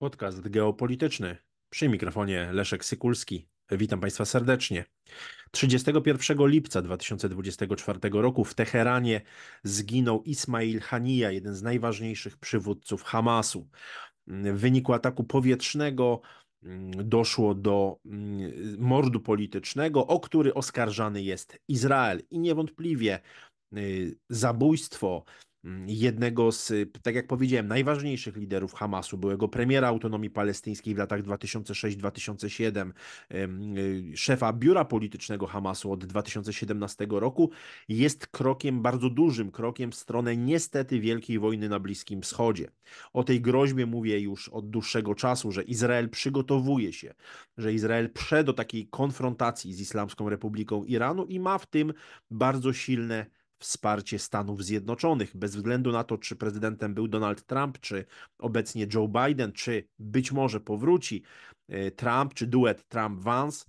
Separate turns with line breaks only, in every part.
Podcast geopolityczny. Przy mikrofonie Leszek Sykulski. Witam Państwa serdecznie. 31 lipca 2024 roku w Teheranie zginął Ismail Haniya, jeden z najważniejszych przywódców Hamasu. W wyniku ataku powietrznego mm, doszło do mm, mordu politycznego, o który oskarżany jest Izrael. I niewątpliwie y, zabójstwo, Mm, jednego z, y, tak jak powiedziałem, najważniejszych liderów Hamasu, byłego premiera autonomii palestyńskiej w latach 2006-2007, y, szefa biura politycznego Hamasu od 2017 roku, jest krokiem, bardzo dużym krokiem w stronę niestety wielkiej wojny na Bliskim Wschodzie. O tej groźbie mówię już od dłuższego czasu, że Izrael przygotowuje się, że Izrael prze do takiej konfrontacji z Islamską Republiką Iranu i ma w tym bardzo silne wsparcie Stanów Zjednoczonych, bez względu na to, czy prezydentem był Donald Trump, czy obecnie Joe Biden, czy być może powróci e, Trump, czy duet Trump-Vance,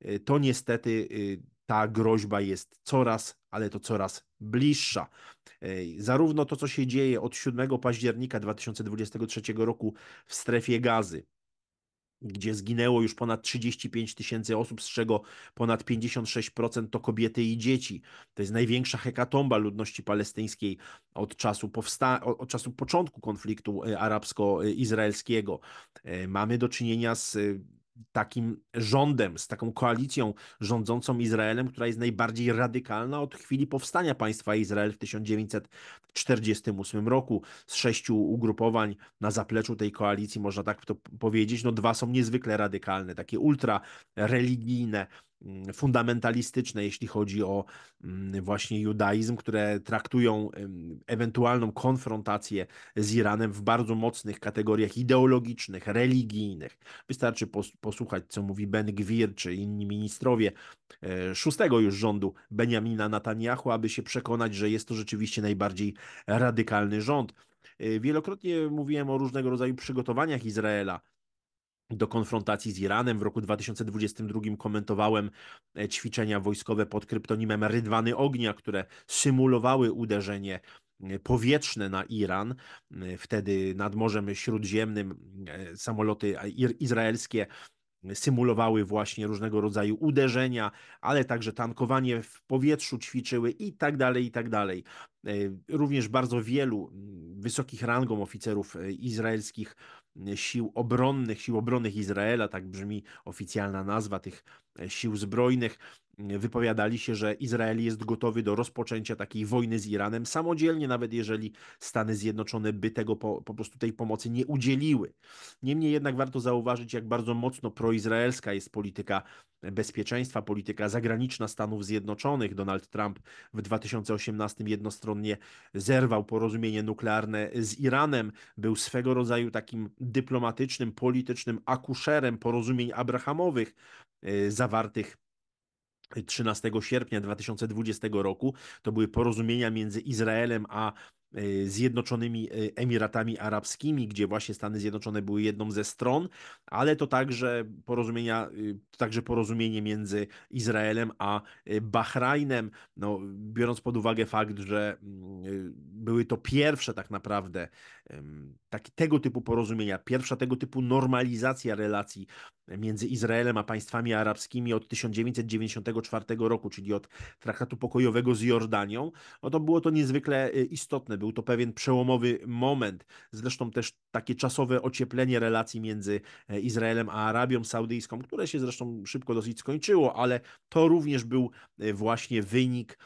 e, to niestety e, ta groźba jest coraz, ale to coraz bliższa. Zarówno to, co się dzieje od 7 października 2023 roku w strefie gazy, gdzie zginęło już ponad 35 tysięcy osób, z czego ponad 56% to kobiety i dzieci. To jest największa hekatomba ludności palestyńskiej od czasu, powsta- od czasu początku konfliktu e, arabsko-izraelskiego. E, e, mamy do czynienia z takim rządem, z taką koalicją rządzącą Izraelem, która jest najbardziej radykalna od chwili powstania państwa Izrael w 1948 roku. Z sześciu ugrupowań na zapleczu tej koalicji, można tak to powiedzieć, no dwa są niezwykle radykalne, takie ultra religijne, Mm, fundamentalistyczne, jeśli chodzi o mm, właśnie judaizm, które traktują ewentualną konfrontację z Iranem w bardzo mocnych kategoriach ideologicznych, religijnych. Wystarczy posłuchać, co mówi Ben Gwir czy inni ministrowie e, szóstego już rządu Benjamina Netanyahu, aby się przekonać, że jest to rzeczywiście najbardziej radykalny rząd. E, wielokrotnie mówiłem o różnego rodzaju przygotowaniach Izraela do konfrontacji z Iranem. W roku 2022 komentowałem e, ćwiczenia wojskowe pod kryptonimem Rydwany Ognia, które symulowały uderzenie e, powietrzne na Iran. E, wtedy nad Morzem Śródziemnym samoloty izraelskie symulowały właśnie różnego rodzaju uderzenia, ale także tankowanie w powietrzu ćwiczyły i tak dalej, i tak dalej. E, również bardzo wielu mm, wysokich rangą oficerów e, izraelskich e, sił obronnych, sił obronnych Izraela, tak brzmi oficjalna nazwa tych sił zbrojnych, mm, wypowiadali się, że Izrael jest gotowy do rozpoczęcia takiej wojny z Iranem samodzielnie, nawet jeżeli Stany Zjednoczone by tego po, po prostu tej pomocy nie udzieliły. Niemniej jednak warto zauważyć, jak bardzo mocno proizraelska jest polityka bezpieczeństwa, polityka zagraniczna Stanów Zjednoczonych. Donald Trump w 2018 jednostronnie jednostronnie zerwał porozumienie nuklearne z Iranem, był swego rodzaju takim dyplomatycznym, politycznym akuszerem porozumień abrahamowych e, zawartych 13 sierpnia 2020 roku. To były porozumienia między Izraelem a e, Zjednoczonymi e, Emiratami Arabskimi, gdzie właśnie Stany Zjednoczone były jedną ze stron ale to także, porozumienia, y, to także porozumienie między Izraelem a y, Bahrajnem, no, biorąc pod uwagę fakt, że mm, y, były to pierwsze tak naprawdę taki, tego typu porozumienia, pierwsza tego typu normalizacja relacji między Izraelem a państwami arabskimi od 1994 roku, czyli od traktatu pokojowego z Jordanią, no to było to niezwykle istotne. Był to pewien przełomowy moment, zresztą też takie czasowe ocieplenie relacji między e, Izraelem a Arabią Saudyjską, które się zresztą szybko dosyć skończyło, ale to również był e, właśnie wynik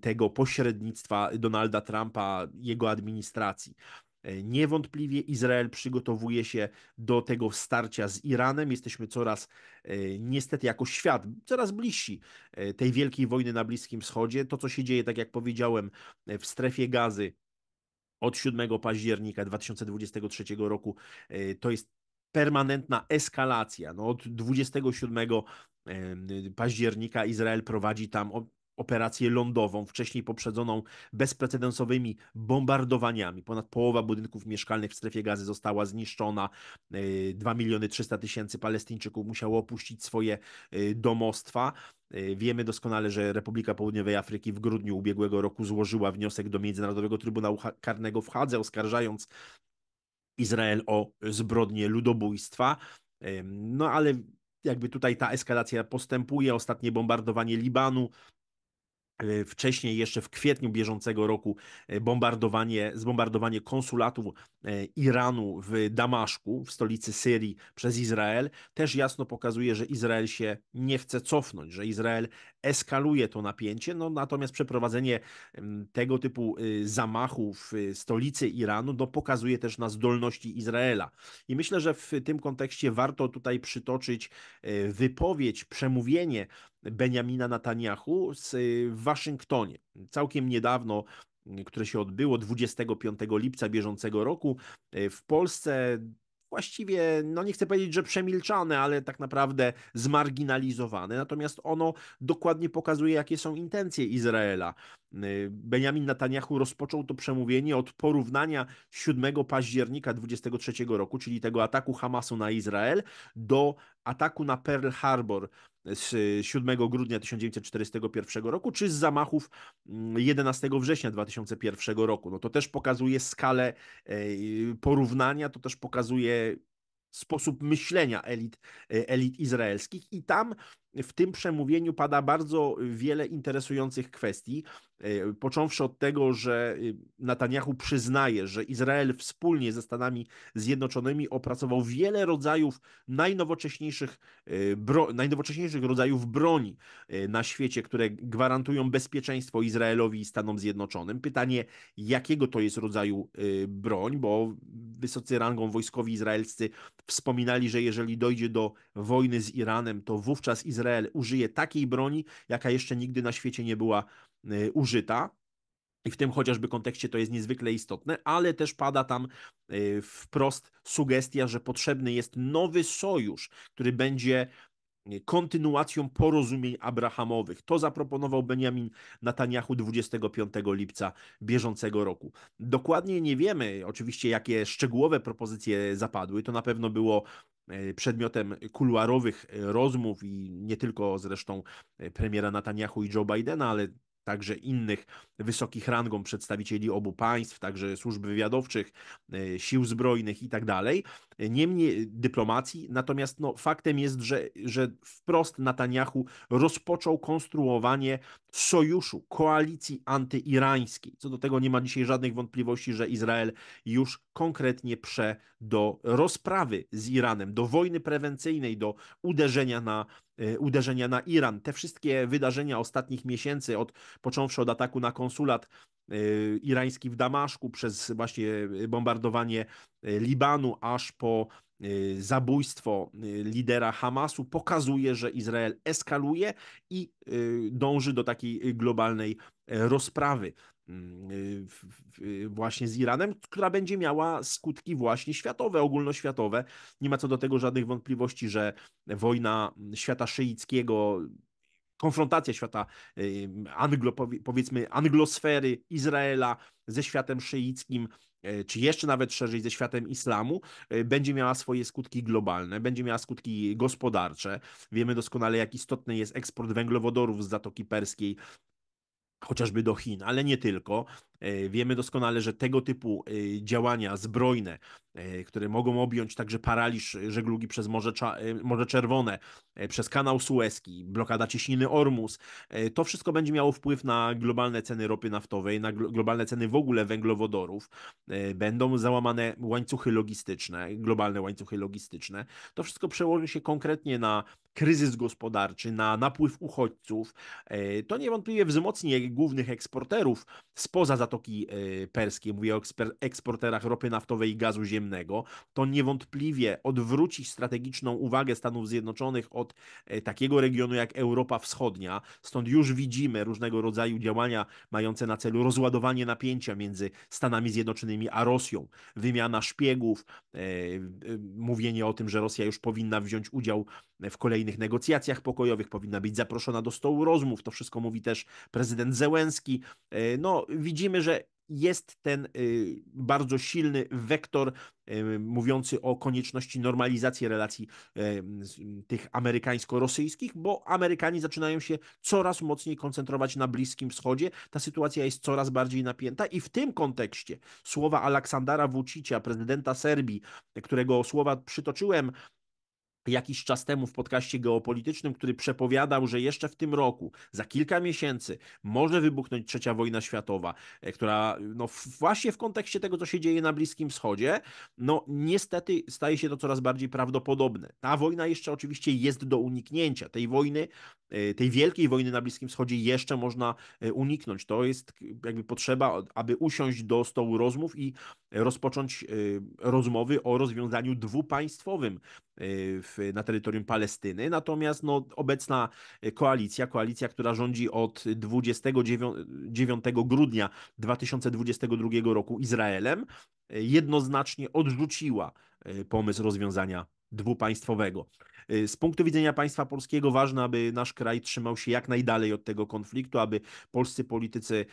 tego pośrednictwa Donalda Trumpa, jego administracji. E, niewątpliwie Izrael przygotowuje się do tego starcia z Iranem. Jesteśmy coraz, e, niestety, jako świat, coraz bliżsi tej wielkiej wojny na Bliskim Wschodzie. To, co się dzieje, tak jak powiedziałem, w strefie gazy od 7 października 2023 roku, to jest permanentna eskalacja. No, od 27 października Izrael prowadzi tam operację lądową, wcześniej poprzedzoną bezprecedensowymi bombardowaniami. Ponad połowa budynków mieszkalnych w strefie gazy została zniszczona. 2 e, miliony 300 tysięcy Palestyńczyków musiało opuścić swoje e, domostwa. E, wiemy doskonale, że Republika Południowej Afryki w grudniu ubiegłego roku złożyła wniosek do Międzynarodowego Trybunału Karnego w Hadze, oskarżając Izrael o zbrodnie ludobójstwa. No ale jakby tutaj ta eskalacja postępuje, ostatnie bombardowanie Libanu, e, Wcześniej, jeszcze w kwietniu bieżącego roku, e, bombardowanie, zbombardowanie konsulatu e, Iranu w Damaszku, w stolicy Syrii, przez Izrael, też jasno pokazuje, że Izrael się nie chce cofnąć, że Izrael eskaluje to napięcie, no natomiast przeprowadzenie tego typu y, zamachu w y, stolicy Iranu no, pokazuje też na zdolności Izraela. I myślę, że w tym kontekście warto tutaj przytoczyć e, wypowiedź, przemówienie Benjamina Netanyahu y, w Waszyngtonie. Całkiem niedawno które się odbyło 25 lipca bieżącego roku e, w Polsce właściwie, no nie chcę powiedzieć, że przemilczane, ale tak naprawdę zmarginalizowane. Natomiast ono dokładnie pokazuje, jakie są intencje Izraela. Y, Benjamin Netanyahu rozpoczął to przemówienie od porównania 7 października 23 roku, czyli tego ataku Hamasu na Izrael, do ataku na Pearl Harbor z 7 grudnia 1941 roku, czy z zamachów 11 mm, września 2001 roku. No to też pokazuje skalę e, porównania, to też pokazuje sposób myślenia elit, e, elit izraelskich i tam w tym przemówieniu pada bardzo wiele interesujących kwestii, e, począwszy od tego, że y, Netanyahu przyznaje, że Izrael wspólnie ze Stanami Zjednoczonymi opracował wiele rodzajów najnowocześniejszych, e, bro, najnowocześniejszych rodzajów broni e, na świecie, które gwarantują bezpieczeństwo Izraelowi i Stanom Zjednoczonym. Pytanie, jakiego to jest rodzaju broń, bo wysocy rangą wojskowi izraelscy wspominali, że jeżeli dojdzie do wojny z Iranem, to wówczas Izrael Izrael użyje takiej broni, jaka jeszcze nigdy na świecie nie była e, użyta. I w tym chociażby kontekście to jest niezwykle istotne, ale też pada tam e, wprost sugestia, że potrzebny jest nowy sojusz, który będzie E, kontynuacją porozumień abrahamowych. To zaproponował Benjamin Netanyahu 25 lipca bieżącego roku. Dokładnie nie wiemy oczywiście, jakie szczegółowe propozycje zapadły. To na pewno było e, przedmiotem kuluarowych e, rozmów i nie tylko zresztą premiera Netanyahu i Joe Bidena, ale także innych wysokich rangą przedstawicieli obu państw, także służb wywiadowczych, e, sił zbrojnych i tak dalej. Niemniej dyplomacji, natomiast no, faktem jest, że, że wprost Netanyahu rozpoczął konstruowanie sojuszu, koalicji antyirańskiej. Co do tego nie ma dzisiaj żadnych wątpliwości, że Izrael już konkretnie prze do rozprawy z Iranem, do wojny prewencyjnej, do uderzenia na Y, uderzenia na Iran, te wszystkie wydarzenia ostatnich miesięcy, od począwszy od ataku na konsulat y, irański w Damaszku, przez właśnie y, bombardowanie Libanu, aż po zabójstwo lidera Hamasu pokazuje, że Izrael eskaluje i dąży do takiej globalnej rozprawy. Mm, y, y, właśnie z Iranem, która będzie miała skutki właśnie światowe, ogólnoświatowe. Nie ma co do tego żadnych wątpliwości, że wojna mm, świata szyickiego konfrontacja świata anglo, powiedzmy anglosfery Izraela ze światem szyickim, e, czy jeszcze nawet szerzej ze światem islamu, e, będzie miała swoje skutki globalne, będzie miała skutki gospodarcze. Wiemy doskonale, jak istotny jest eksport węglowodorów z Zatoki Perskiej chociażby do Chin, ale nie tylko. E, wiemy doskonale, że tego typu e, działania zbrojne, e, które mogą objąć także paraliż żeglugi przez Morze, Morze Czerwone, przez kanał Suezki, blokada cieśniny Ormus, to wszystko będzie miało wpływ na globalne ceny ropy naftowej, na globalne ceny w ogóle węglowodorów. Będą załamane łańcuchy logistyczne, globalne łańcuchy logistyczne. To wszystko przełoży się konkretnie na kryzys gospodarczy, na napływ uchodźców. To niewątpliwie wzmocni głównych eksporterów spoza Zatoki Zatoki e, Perskiej, mówię o eksporterach ropy naftowej i gazu ziemnego, to niewątpliwie odwrócić strategiczną uwagę Stanów Zjednoczonych od e, takiego regionu jak Europa Wschodnia. Stąd już widzimy różnego rodzaju działania mające na celu rozładowanie napięcia między Stanami Zjednoczonymi a Rosją, wymiana szpiegów, e, mówienie o tym, że Rosja już powinna wziąć udział w kolejnych negocjacjach pokojowych, powinna być zaproszona do stołu rozmów. To wszystko mówi też prezydent Zełęski. E, no, widzimy, że jest ten e, bardzo silny wektor e, mówiący o konieczności normalizacji relacji tych amerykańsko-rosyjskich, bo Amerykanie zaczynają się coraz mocniej koncentrować na Bliskim Wschodzie. Ta sytuacja jest coraz bardziej napięta i w tym kontekście słowa Aleksandra Vucicia, prezydenta Serbii, którego słowa przytoczyłem jakiś czas temu w podcaście geopolitycznym, który przepowiadał, że jeszcze w tym roku, za kilka miesięcy, może wybuchnąć trzecia wojna światowa, e, która no, właśnie w kontekście tego, co się dzieje na Bliskim Wschodzie, no niestety staje się to coraz bardziej prawdopodobne. Ta wojna jeszcze oczywiście jest do uniknięcia. Tej wojny, e, tej wielkiej wojny na Bliskim Wschodzie jeszcze można e, uniknąć. To jest jakby potrzeba, aby usiąść do stołu rozmów i rozpocząć rozmowy o rozwiązaniu dwupaństwowym Y, w, na terytorium Palestyny. Natomiast no, obecna y, koalicja, koalicja, która rządzi od 29 grudnia 2022 roku Izraelem, y, jednoznacznie odrzuciła pomysł rozwiązania dwupaństwowego. Z punktu widzenia państwa polskiego ważne, aby nasz kraj trzymał się jak najdalej od tego konfliktu, aby polscy politycy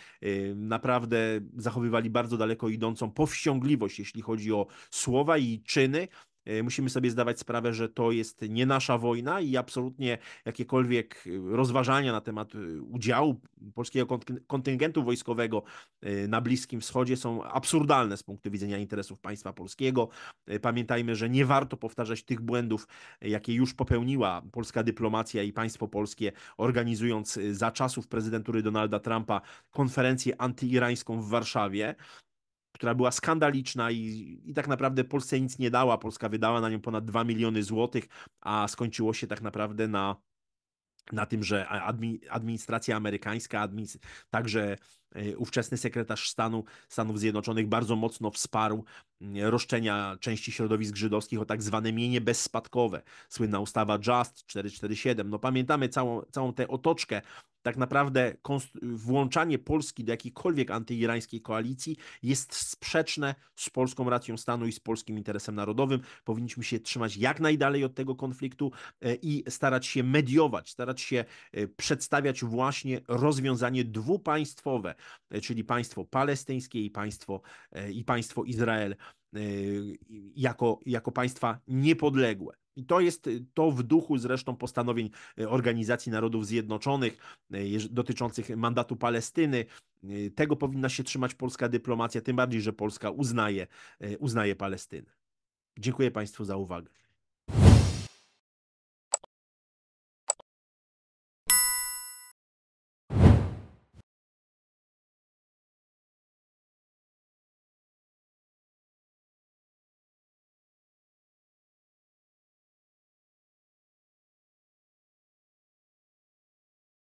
naprawdę zachowywali bardzo daleko idącą powściągliwość, jeśli chodzi o słowa i czyny, E, musimy sobie zdawać sprawę, że to jest nie nasza wojna i absolutnie jakiekolwiek e, rozważania na temat e, udziału polskiego kontyngentu wojskowego na Bliskim Wschodzie są absurdalne z punktu widzenia interesów państwa polskiego. Pamiętajmy, że nie warto powtarzać tych błędów, jakie już popełniła polska dyplomacja i państwo polskie, organizując za czasów prezydentury Donalda Trumpa konferencję antyirańską w Warszawie która była skandaliczna i, i tak naprawdę Polsce nic nie dała. Polska wydała na nią ponad 2 miliony złotych, a skończyło się tak naprawdę na na tym, że administracja amerykańska, administ także e, ówczesny sekretarz stanu Stanów Zjednoczonych bardzo mocno wsparł roszczenia części środowisk żydowskich o tak zwane mienie bezspadkowe. Słynna ustawa Just 447. No pamiętamy całą, całą tę otoczkę tak naprawdę włączanie Polski do jakiejkolwiek antyirańskiej koalicji jest sprzeczne z polską racją stanu i z polskim interesem narodowym. Powinniśmy się trzymać jak najdalej od tego konfliktu e, i starać się mediować, starać się e, przedstawiać właśnie rozwiązanie dwupaństwowe, e, czyli państwo palestyńskie i państwo, i państwo Izrael jako, jako państwa niepodległe. I to jest y, to w duchu zresztą postanowień y, Organizacji Narodów Zjednoczonych y, dotyczących mandatu Palestyny. Tego powinna się trzymać polska dyplomacja, tym bardziej, że Polska uznaje, uznaje Palestynę. Dziękuję Państwu za uwagę.